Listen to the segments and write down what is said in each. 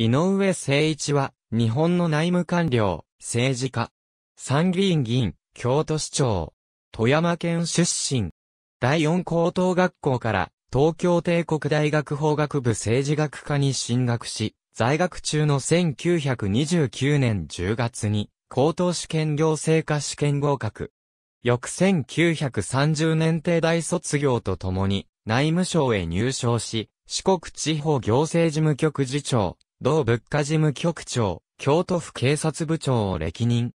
井上誠一は、日本の内務官僚、政治家、参議院議員、京都市長、富山県出身、第四高等学校から東京帝国大学法学部政治学科に進学し、在学中の1929年10月に高等試験行政科試験合格。翌1930年帝大卒業とともに内務省へ入省し、四国地方行政事務局次長、同物価事務局長、京都府警察部長を歴任。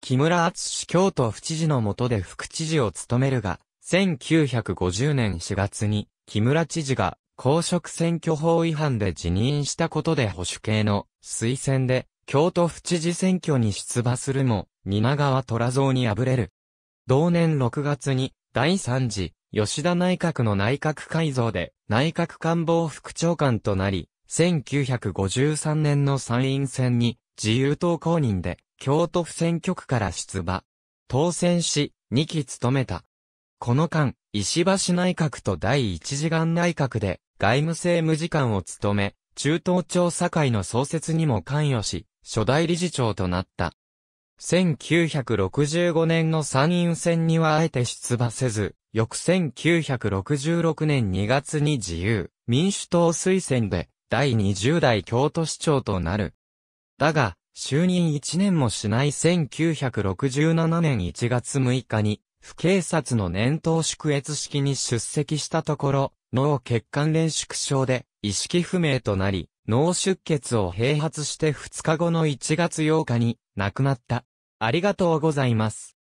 木村厚氏京都府知事の下で副知事を務めるが、1950年4月に、木村知事が公職選挙法違反で辞任したことで保守系の推薦で、京都府知事選挙に出馬するも、蜷川虎像に敗れる。同年6月に、第3次、吉田内閣の内閣改造で、内閣官房副長官となり、1953年の参院選に自由党公認で京都府選挙区から出馬。当選し、2期務めた。この間、石橋内閣と第一次元内閣で外務政務次官を務め、中東調査会の創設にも関与し、初代理事長となった。1965年の参院選にはあえて出馬せず、翌1966年2月に自由、民主党推薦で第20代京都市長となる。だが、就任1年もしない1967年1月6日に、府警察の年頭祝越式に出席したところ、脳血管連縮症で意識不明となり、脳出血を併発して2日後の1月8日に亡くなった。ありがとうございます。